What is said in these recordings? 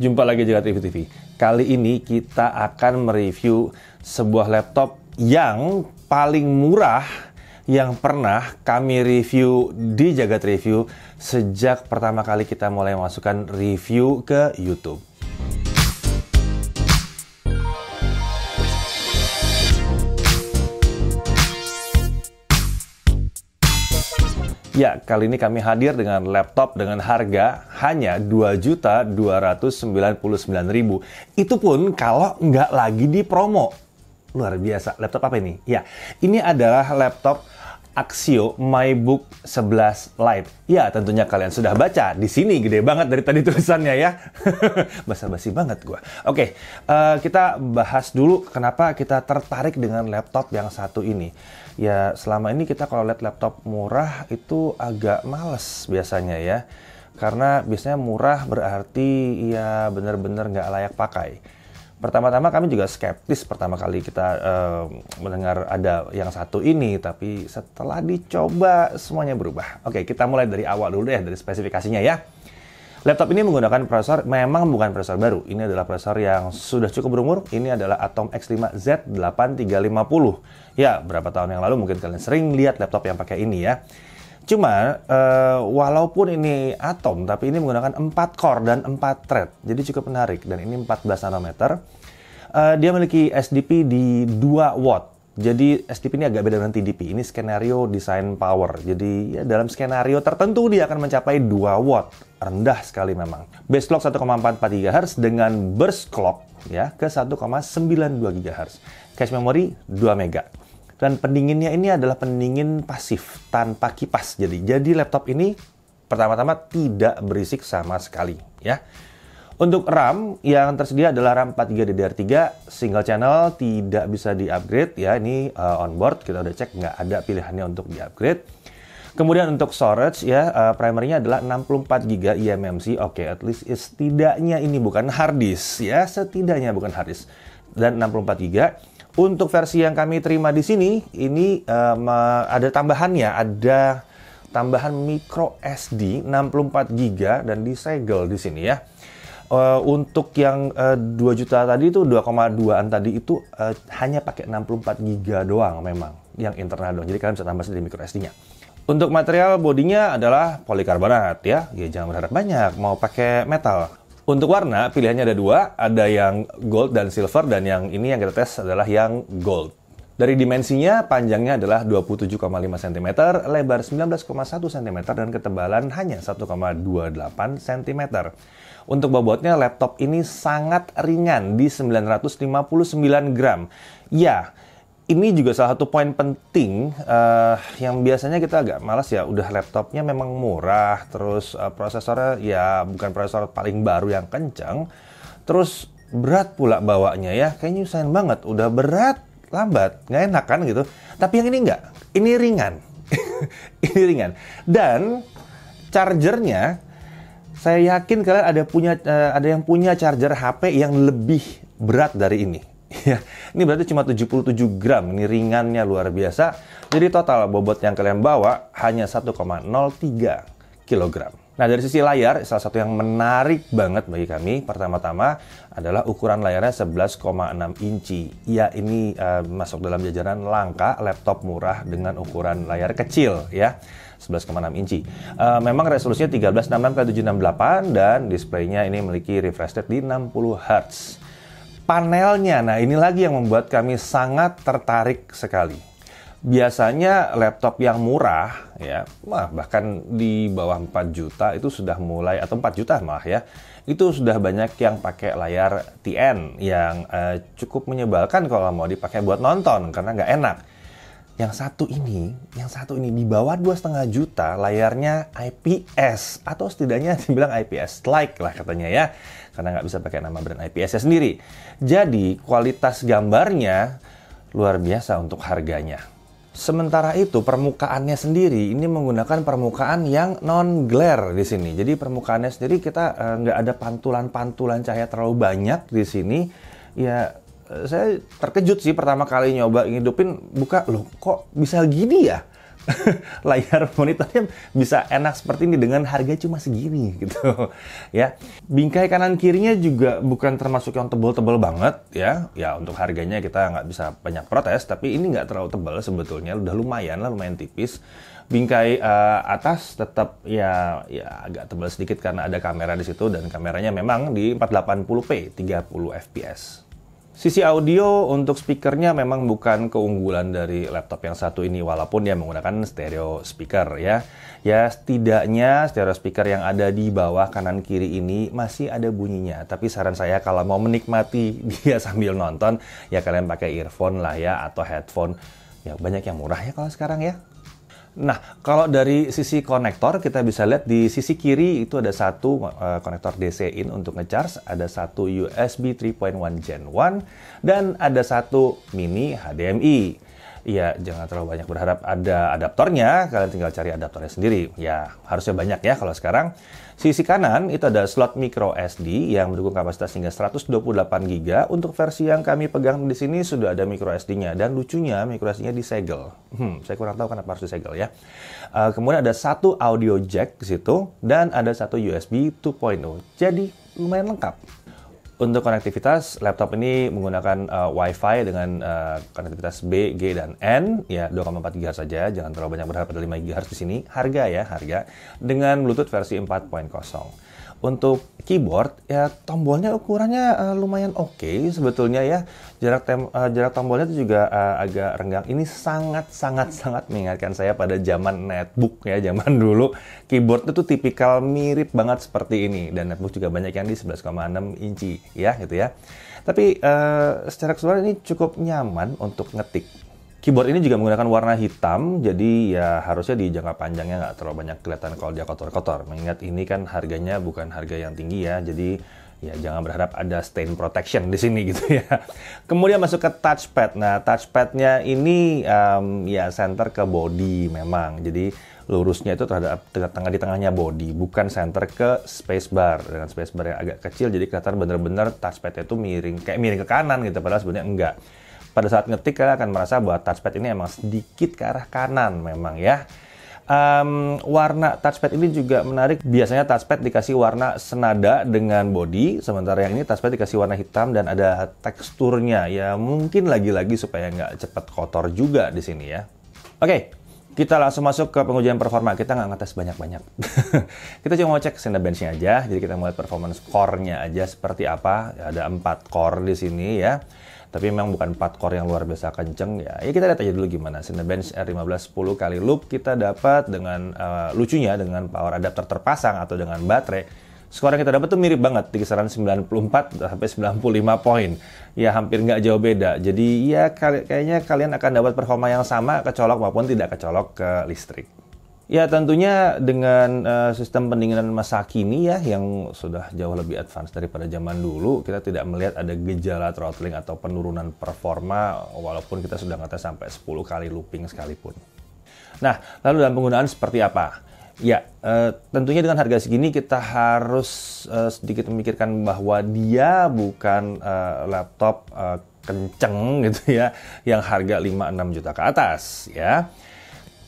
Jumpa lagi di Review TV. Kali ini kita akan mereview sebuah laptop yang paling murah yang pernah kami review di Jagat Review sejak pertama kali kita mulai masukkan review ke YouTube. Ya, kali ini kami hadir dengan laptop dengan harga hanya 2.299.000. Itu pun kalau nggak lagi di promo. Luar biasa. Laptop apa ini? Ya, ini adalah laptop Axio MyBook 11 Lite. Ya, tentunya kalian sudah baca. Di sini gede banget dari tadi tulisannya ya. Basa-basi banget gua. Oke, uh, kita bahas dulu kenapa kita tertarik dengan laptop yang satu ini ya selama ini kita kalau lihat laptop murah itu agak males biasanya ya karena biasanya murah berarti ya benar-benar nggak layak pakai pertama-tama kami juga skeptis pertama kali kita uh, mendengar ada yang satu ini tapi setelah dicoba semuanya berubah oke kita mulai dari awal dulu deh dari spesifikasinya ya Laptop ini menggunakan prosesor, memang bukan prosesor baru. Ini adalah prosesor yang sudah cukup berumur. Ini adalah Atom X5 Z8350. Ya, berapa tahun yang lalu mungkin kalian sering lihat laptop yang pakai ini ya. Cuma, uh, walaupun ini Atom, tapi ini menggunakan 4 core dan 4 thread. Jadi cukup menarik. Dan ini 14 nanometer. Uh, dia memiliki SDP di 2 watt jadi STP ini agak beda dengan TDP. Ini skenario design power. Jadi ya dalam skenario tertentu dia akan mencapai 2 watt. Rendah sekali memang. Base clock 1,443 GHz dengan burst clock ya ke 1,92 GHz. Cache memory 2 MB. Dan pendinginnya ini adalah pendingin pasif tanpa kipas. Jadi jadi laptop ini pertama-tama tidak berisik sama sekali ya. Untuk RAM yang tersedia adalah RAM 4GB DDR3 single channel tidak bisa di-upgrade ya ini uh, eh, board kita udah cek nggak ada pilihannya untuk di-upgrade. Kemudian untuk storage ya uh, primernya adalah 64 GB eMMC. Oke, okay, at least setidaknya ini bukan hard disk ya, setidaknya bukan hard disk dan 64 GB. Untuk versi yang kami terima di sini ini um, ada tambahannya, ada tambahan micro SD 64 GB dan disegel di sini ya uh, untuk yang uh, eh, 2 juta tadi itu 2,2an tadi itu uh, hanya pakai 64 giga doang memang yang internal doang. Jadi kalian bisa tambah sendiri micro SD-nya. Untuk material bodinya adalah polikarbonat ya. Ya jangan berharap banyak, mau pakai metal. Untuk warna pilihannya ada dua, ada yang gold dan silver dan yang ini yang kita tes adalah yang gold. Dari dimensinya, panjangnya adalah 27,5 cm, lebar 19,1 cm, dan ketebalan hanya 1,28 cm. Untuk bobotnya, laptop ini sangat ringan di 959 gram. Ya, ini juga salah satu poin penting uh, yang biasanya kita agak malas ya udah laptopnya memang murah terus uh, prosesornya ya bukan prosesor paling baru yang kencang terus berat pula bawanya ya kayaknya nyusahin banget udah berat lambat, nggak enak kan gitu. Tapi yang ini nggak, ini ringan, ini ringan. Dan chargernya, saya yakin kalian ada punya eh, ada yang punya charger HP yang lebih berat dari ini. Ya, ini berarti cuma 77 gram, ini ringannya luar biasa. Jadi total bobot yang kalian bawa hanya 1,03 kilogram. Nah, dari sisi layar, salah satu yang menarik banget bagi kami pertama-tama adalah ukuran layarnya 11,6 inci. Ya, ini uh, masuk dalam jajaran langka laptop murah dengan ukuran layar kecil ya. 11,6 inci. Uh, memang resolusinya 1366x768 dan displaynya ini memiliki refresh rate di 60 Hz. Panelnya, nah ini lagi yang membuat kami sangat tertarik sekali biasanya laptop yang murah ya bahkan di bawah 4 juta itu sudah mulai atau 4 juta malah ya itu sudah banyak yang pakai layar TN yang eh, cukup menyebalkan kalau mau dipakai buat nonton karena nggak enak yang satu ini yang satu ini di bawah dua setengah juta layarnya IPS atau setidaknya dibilang IPS like lah katanya ya karena nggak bisa pakai nama brand IPS sendiri jadi kualitas gambarnya luar biasa untuk harganya Sementara itu permukaannya sendiri ini menggunakan permukaan yang non glare di sini. Jadi permukaannya sendiri kita eh, nggak eh, ada pantulan-pantulan cahaya terlalu banyak di sini. Ya eh, saya terkejut sih pertama kali nyoba ngidupin buka loh kok bisa gini ya layar monitornya bisa enak seperti ini dengan harga cuma segini gitu ya bingkai kanan kirinya juga bukan termasuk yang tebel-tebel banget ya ya untuk harganya kita nggak bisa banyak protes tapi ini nggak terlalu tebel sebetulnya udah lumayan lah lumayan tipis bingkai uh, atas tetap ya ya agak tebal sedikit karena ada kamera di situ dan kameranya memang di 480p 30 fps Sisi audio untuk speakernya memang bukan keunggulan dari laptop yang satu ini walaupun dia menggunakan stereo speaker ya. Ya setidaknya stereo speaker yang ada di bawah kanan kiri ini masih ada bunyinya. Tapi saran saya kalau mau menikmati dia sambil nonton ya kalian pakai earphone lah ya atau headphone. Ya banyak yang murah ya kalau sekarang ya. Nah, kalau dari sisi konektor kita bisa lihat di sisi kiri itu ada satu uh, konektor DC in untuk ngecharge, ada satu USB 3.1 Gen 1 dan ada satu mini HDMI. Iya, jangan terlalu banyak berharap ada adaptornya. Kalian tinggal cari adaptornya sendiri. Ya, harusnya banyak ya kalau sekarang. Sisi kanan itu ada slot micro SD yang mendukung kapasitas hingga 128 GB. Untuk versi yang kami pegang di sini sudah ada micro SD-nya dan lucunya micro SD-nya disegel. Hmm, saya kurang tahu kenapa harus disegel ya. Uh, kemudian ada satu audio jack di situ dan ada satu USB 2.0. Jadi lumayan lengkap. Untuk konektivitas, laptop ini menggunakan uh, Wi-Fi dengan uh, konektivitas B, G, dan N. Ya, 2,4 GHz saja. Jangan terlalu banyak berharap pada 5 GHz di sini. Harga ya, harga. Dengan Bluetooth versi 4.0. Untuk keyboard ya tombolnya ukurannya uh, lumayan oke okay, sebetulnya ya. Jarak tem uh, jarak tombolnya itu juga uh, agak renggang. Ini sangat sangat sangat mengingatkan saya pada zaman netbook ya, zaman dulu keyboard itu tipikal mirip banget seperti ini dan netbook juga banyak yang di 11,6 inci ya gitu ya. Tapi uh, secara keseluruhan ini cukup nyaman untuk ngetik Keyboard ini juga menggunakan warna hitam, jadi ya harusnya di jangka panjangnya nggak terlalu banyak kelihatan kalau dia kotor-kotor. Mengingat ini kan harganya bukan harga yang tinggi ya, jadi ya jangan berharap ada stain protection di sini gitu ya. Kemudian masuk ke touchpad. Nah, touchpadnya ini um, ya center ke body memang, jadi lurusnya itu terhadap tengah tengah di tengahnya body, bukan center ke spacebar. Dengan spacebar yang agak kecil, jadi kelihatan bener-bener touchpadnya itu miring, kayak miring ke kanan gitu, padahal sebenarnya enggak pada saat ngetik kalian akan merasa bahwa touchpad ini emang sedikit ke arah kanan memang ya. Um, warna touchpad ini juga menarik. Biasanya touchpad dikasih warna senada dengan body, sementara yang ini touchpad dikasih warna hitam dan ada teksturnya. Ya mungkin lagi-lagi supaya nggak cepat kotor juga di sini ya. Oke, okay, kita langsung masuk ke pengujian performa. Kita nggak ngetes banyak-banyak. kita cuma mau cek standar benchnya aja. Jadi kita melihat performance core-nya aja seperti apa. Ada empat core di sini ya. Tapi memang bukan empat core yang luar biasa kenceng ya. Ya kita lihat aja dulu gimana. bench R1510 kali loop kita dapat dengan uh, lucunya dengan power adapter terpasang atau dengan baterai skor yang kita dapat tuh mirip banget di kisaran 94 sampai 95 poin. Ya hampir nggak jauh beda. Jadi ya kayaknya kalian akan dapat performa yang sama kecolok maupun tidak kecolok ke listrik. Ya tentunya dengan uh, sistem pendinginan masa kini ya yang sudah jauh lebih advance daripada zaman dulu kita tidak melihat ada gejala throttling atau penurunan performa walaupun kita sudah ngetes sampai 10 kali looping sekalipun. Nah, lalu dalam penggunaan seperti apa? Ya, uh, tentunya dengan harga segini kita harus uh, sedikit memikirkan bahwa dia bukan uh, laptop uh, kenceng gitu ya, yang harga 5-6 juta ke atas ya.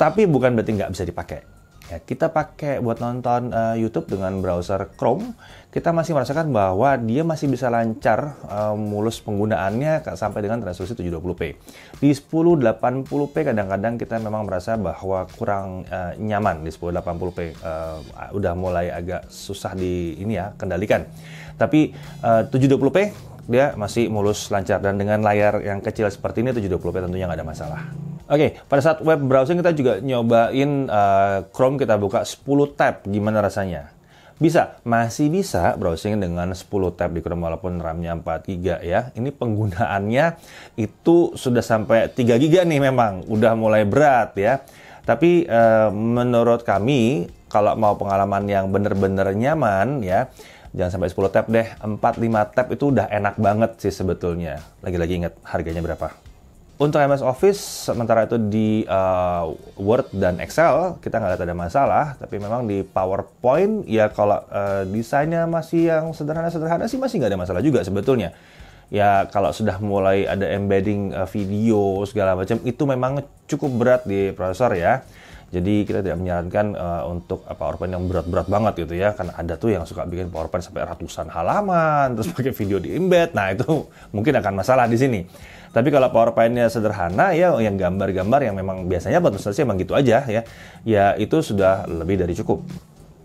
Tapi bukan berarti nggak bisa dipakai Ya, kita pakai buat nonton uh, YouTube dengan browser Chrome, kita masih merasakan bahwa dia masih bisa lancar uh, mulus penggunaannya sampai dengan resolusi 720p. Di 1080p kadang-kadang kita memang merasa bahwa kurang uh, nyaman di 1080p, uh, udah mulai agak susah di ini ya kendalikan. Tapi uh, 720p dia masih mulus lancar dan dengan layar yang kecil seperti ini 720p tentunya nggak ada masalah. Oke, okay, pada saat web browsing kita juga nyobain uh, Chrome kita buka 10 tab, gimana rasanya? Bisa, masih bisa browsing dengan 10 tab di Chrome walaupun RAM-nya 4 GB ya. Ini penggunaannya itu sudah sampai 3 GB nih memang, udah mulai berat ya. Tapi uh, menurut kami kalau mau pengalaman yang benar-benar nyaman ya, jangan sampai 10 tab deh, 4 5 tab itu udah enak banget sih sebetulnya. Lagi-lagi ingat harganya berapa. Untuk MS Office, sementara itu di uh, Word dan Excel, kita nggak lihat ada masalah. Tapi memang di PowerPoint, ya kalau uh, desainnya masih yang sederhana-sederhana sih masih nggak ada masalah juga sebetulnya. Ya kalau sudah mulai ada embedding uh, video segala macam, itu memang cukup berat di prosesor ya. Jadi kita tidak menyarankan uh, untuk uh, eh, PowerPoint yang berat-berat banget gitu ya, karena ada tuh yang suka bikin PowerPoint sampai ratusan halaman, terus pakai video di embed. Nah itu mungkin akan masalah di sini. Tapi kalau PowerPointnya sederhana ya yang gambar-gambar yang memang biasanya buat presentasi emang gitu aja ya. Ya itu sudah lebih dari cukup.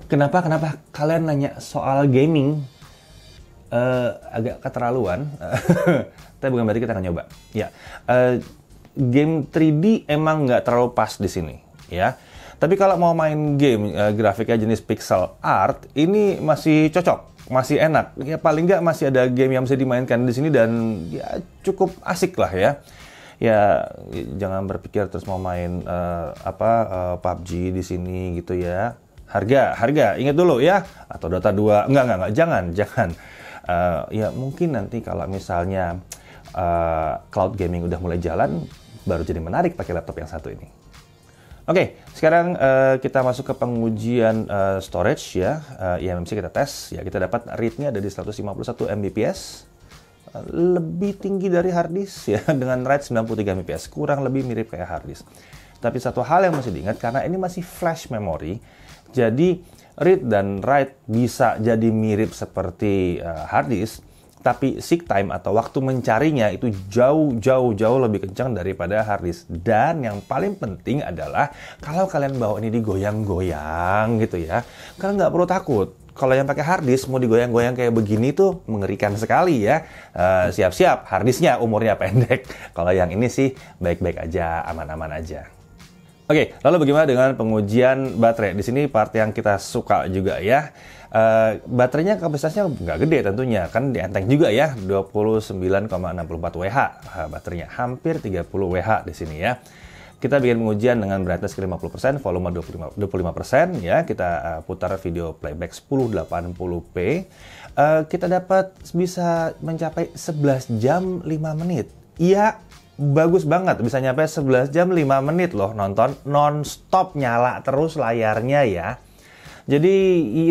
Kenapa kenapa kalian nanya soal gaming uh, agak keterlaluan. Tapi bukan berarti kita akan nyoba. Ya. Uh, game 3D emang nggak terlalu pas di sini ya. Tapi kalau mau main game uh, grafiknya jenis pixel art, ini masih cocok, masih enak. Ya paling nggak masih ada game yang bisa dimainkan di sini dan ya cukup asik lah ya. Ya jangan berpikir terus mau main uh, apa uh, eh, PUBG di sini gitu ya. Harga, harga, ingat dulu ya. Atau Dota 2, enggak, enggak, enggak, jangan, jangan. Uh, ya mungkin nanti kalau misalnya uh, cloud gaming udah mulai jalan, baru jadi menarik pakai laptop yang satu ini. Oke, okay, sekarang uh, kita masuk ke pengujian uh, storage ya. Uh, eh, IMMC kita tes ya, kita dapat read-nya ada di 151 Mbps. lebih tinggi dari hard disk ya dengan read 93 Mbps, kurang lebih mirip kayak hard disk. Tapi satu hal yang mesti diingat karena ini masih flash memory, jadi read dan write bisa jadi mirip seperti uh, hard disk tapi seek time atau waktu mencarinya itu jauh jauh jauh lebih kencang daripada hard Dan yang paling penting adalah kalau kalian bawa ini digoyang-goyang gitu ya, kalian nggak perlu takut. Kalau yang pakai hard mau digoyang-goyang kayak begini tuh mengerikan sekali ya. Eh, siap-siap, uh, hard umurnya pendek. Kalau yang ini sih baik-baik aja, aman-aman aja. Oke, lalu bagaimana dengan pengujian baterai? Di sini part yang kita suka juga ya. Uh, baterainya kapasitasnya nggak gede tentunya, kan di enteng juga ya, 29,64 Wh. Uh, baterainya hampir 30 Wh di sini ya. Kita bikin pengujian dengan brightness ke 50%, volume 25%, 25% ya. Kita uh, putar video playback 1080p. Uh, eh, kita dapat bisa mencapai 11 jam 5 menit. Iya, bagus banget bisa nyampe 11 jam 5 menit loh nonton non-stop nyala terus layarnya ya jadi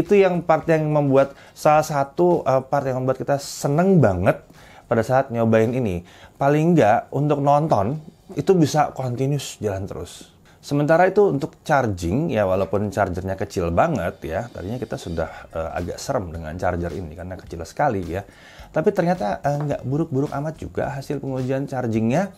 itu yang part yang membuat salah satu uh, part yang membuat kita seneng banget pada saat nyobain ini paling nggak untuk nonton itu bisa continuous jalan terus Sementara itu untuk charging ya walaupun chargernya kecil banget ya, tadinya kita sudah uh, agak serem dengan charger ini karena kecil sekali ya. Tapi ternyata uh, buruk-buruk amat juga hasil pengujian chargingnya.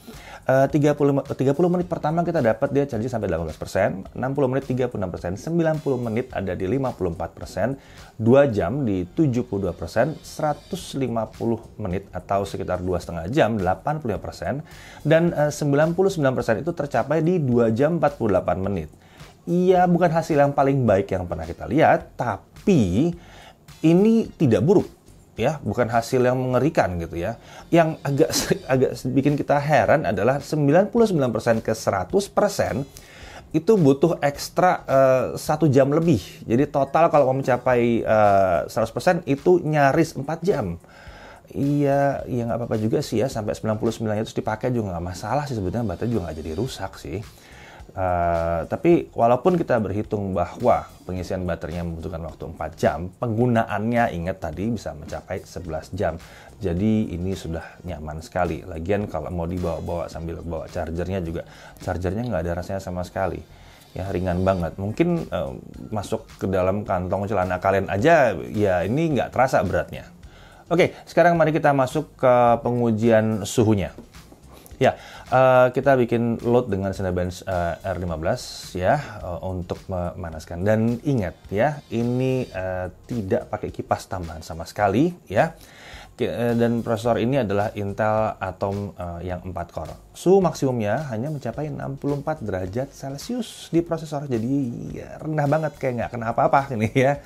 Uh, 30, 30 menit pertama kita dapat dia charging sampai 18%, 60 menit 36%, 90 menit ada di 54%, persen. 2 jam di 72%, persen. 150 menit atau sekitar dua setengah jam 85%, dan eh, uh, 99% itu tercapai di 2 jam 48 menit. Iya bukan hasil yang paling baik yang pernah kita lihat, tapi ini tidak buruk ya bukan hasil yang mengerikan gitu ya yang agak agak bikin kita heran adalah 99% ke 100% itu butuh ekstra eh, satu jam lebih jadi total kalau mau mencapai uh, eh, 100% itu nyaris 4 jam Iya, ya nggak apa-apa juga sih ya sampai 99 itu dipakai juga nggak masalah sih sebetulnya baterai juga nggak jadi rusak sih. Uh, tapi walaupun kita berhitung bahwa pengisian baterainya membutuhkan waktu 4 jam, penggunaannya ingat tadi bisa mencapai 11 jam. Jadi ini sudah nyaman sekali. Lagian kalau mau dibawa-bawa sambil bawa chargernya juga, chargernya nggak ada rasanya sama sekali. Ya ringan banget. Mungkin uh, masuk ke dalam kantong celana kalian aja, ya ini nggak terasa beratnya. Oke, sekarang mari kita masuk ke pengujian suhunya. Ya, uh, kita bikin load dengan Cinebench uh, eh, R15 ya uh, untuk memanaskan. Dan ingat ya, ini uh, tidak pakai kipas tambahan sama sekali ya. Dan prosesor ini adalah Intel Atom uh, yang 4 core. Suhu maksimumnya hanya mencapai 64 derajat Celcius di prosesor. Jadi ya, rendah banget kayak nggak kena apa-apa ini ya.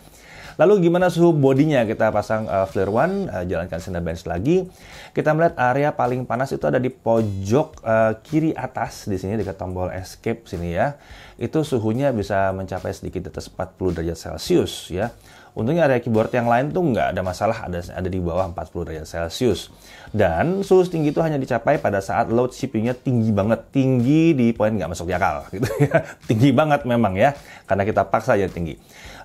Lalu gimana suhu bodinya? Kita pasang uh, flare one, uh, jalankan center bench lagi. Kita melihat area paling panas itu ada di pojok uh, kiri atas di sini dekat tombol escape sini ya. Itu suhunya bisa mencapai sedikit atas 40 derajat Celcius ya. Untungnya area keyboard yang lain tuh nggak ada masalah, ada ada di bawah 40 derajat Celcius. Dan suhu tinggi itu hanya dicapai pada saat load CPU-nya tinggi banget, tinggi di poin nggak masuk di akal gitu ya. tinggi banget memang ya, karena kita paksa jadi tinggi.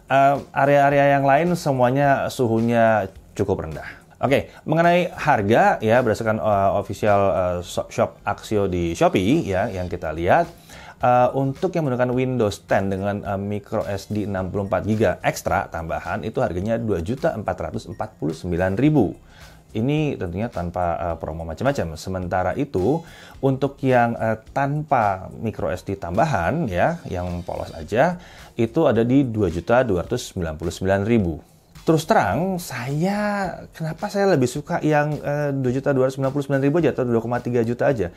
Eh, area-area uh, yang lain semuanya suhunya cukup rendah. Oke, okay, mengenai harga ya berdasarkan uh, official uh, shop Axio di Shopee ya yang kita lihat uh, untuk yang menggunakan Windows 10 dengan uh, micro SD 64 GB ekstra tambahan itu harganya 2.449.000. Ini tentunya tanpa uh, promo macam-macam. Sementara itu, untuk yang uh, tanpa micro SD tambahan ya, yang polos aja, itu ada di 2.299.000. Terus terang, saya kenapa saya lebih suka yang eh, 2.299.000 aja atau 2,3 juta aja.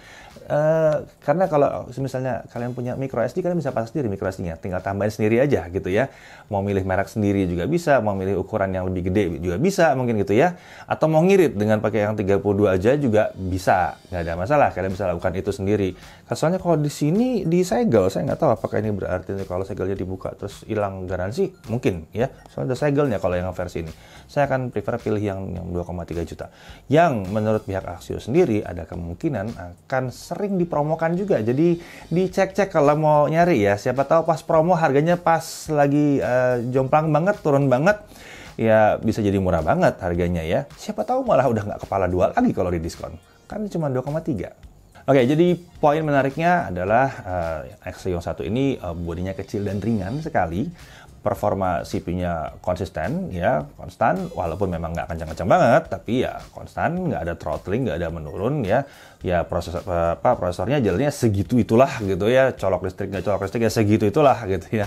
Eh, karena kalau misalnya kalian punya micro SD kalian bisa pasang sendiri micro SD-nya tinggal tambahin sendiri aja gitu ya mau milih merek sendiri juga bisa mau milih ukuran yang lebih gede juga bisa mungkin gitu ya atau mau ngirit dengan pakai yang 32 aja juga bisa nggak ada masalah kalian bisa lakukan itu sendiri soalnya kalau di sini di segel saya nggak tahu apakah ini berarti kalau segelnya dibuka terus hilang garansi mungkin ya soalnya ada segelnya kalau yang versi ini saya akan prefer pilih yang yang 2,3 juta yang menurut pihak Axio sendiri ada kemungkinan akan sering dipromokan juga. Jadi dicek-cek kalau mau nyari ya. Siapa tahu pas promo harganya pas lagi uh, jomplang banget, turun banget ya bisa jadi murah banget harganya ya. Siapa tahu malah udah nggak kepala dua lagi kalau di diskon. Kan cuma 2,3. Oke, jadi poin menariknya adalah uh, eh, Axion 1 ini uh, bodinya kecil dan ringan sekali performa CPU-nya konsisten ya konstan walaupun memang nggak kencang-kencang banget tapi ya konstan nggak ada throttling nggak ada menurun ya ya proses eh, apa prosesornya jalannya segitu itulah gitu ya colok listrik nggak colok listrik ya segitu itulah gitu ya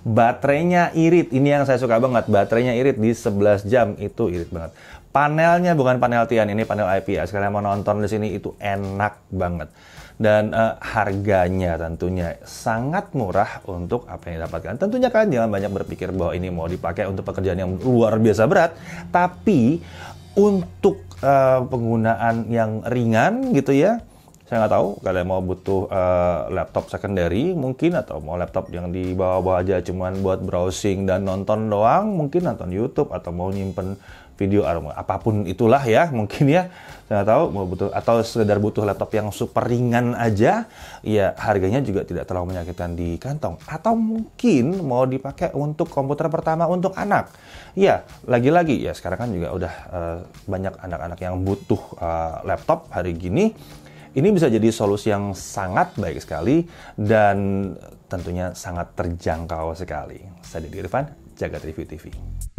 baterainya irit ini yang saya suka banget baterainya irit di 11 jam itu irit banget panelnya bukan panel Tian ini panel IPS ya. kalian mau nonton di sini itu enak banget dan uh, harganya tentunya sangat murah untuk apa yang didapatkan. Tentunya kalian jangan banyak berpikir bahwa ini mau dipakai untuk pekerjaan yang luar biasa berat, tapi untuk uh, penggunaan yang ringan gitu ya. Saya nggak tahu kalian mau butuh uh, laptop secondary mungkin atau mau laptop yang dibawa-bawa aja cuman buat browsing dan nonton doang mungkin nonton YouTube atau mau nyimpen video aroma apapun itulah ya mungkin ya saya nggak tahu mau butuh atau sekedar butuh laptop yang super ringan aja ya harganya juga tidak terlalu menyakitkan di kantong atau mungkin mau dipakai untuk komputer pertama untuk anak ya lagi-lagi ya sekarang kan juga udah uh, banyak anak-anak yang butuh uh, laptop hari gini ini bisa jadi solusi yang sangat baik sekali dan tentunya sangat terjangkau sekali. Saya Dedi Irfan, Jagat Review TV.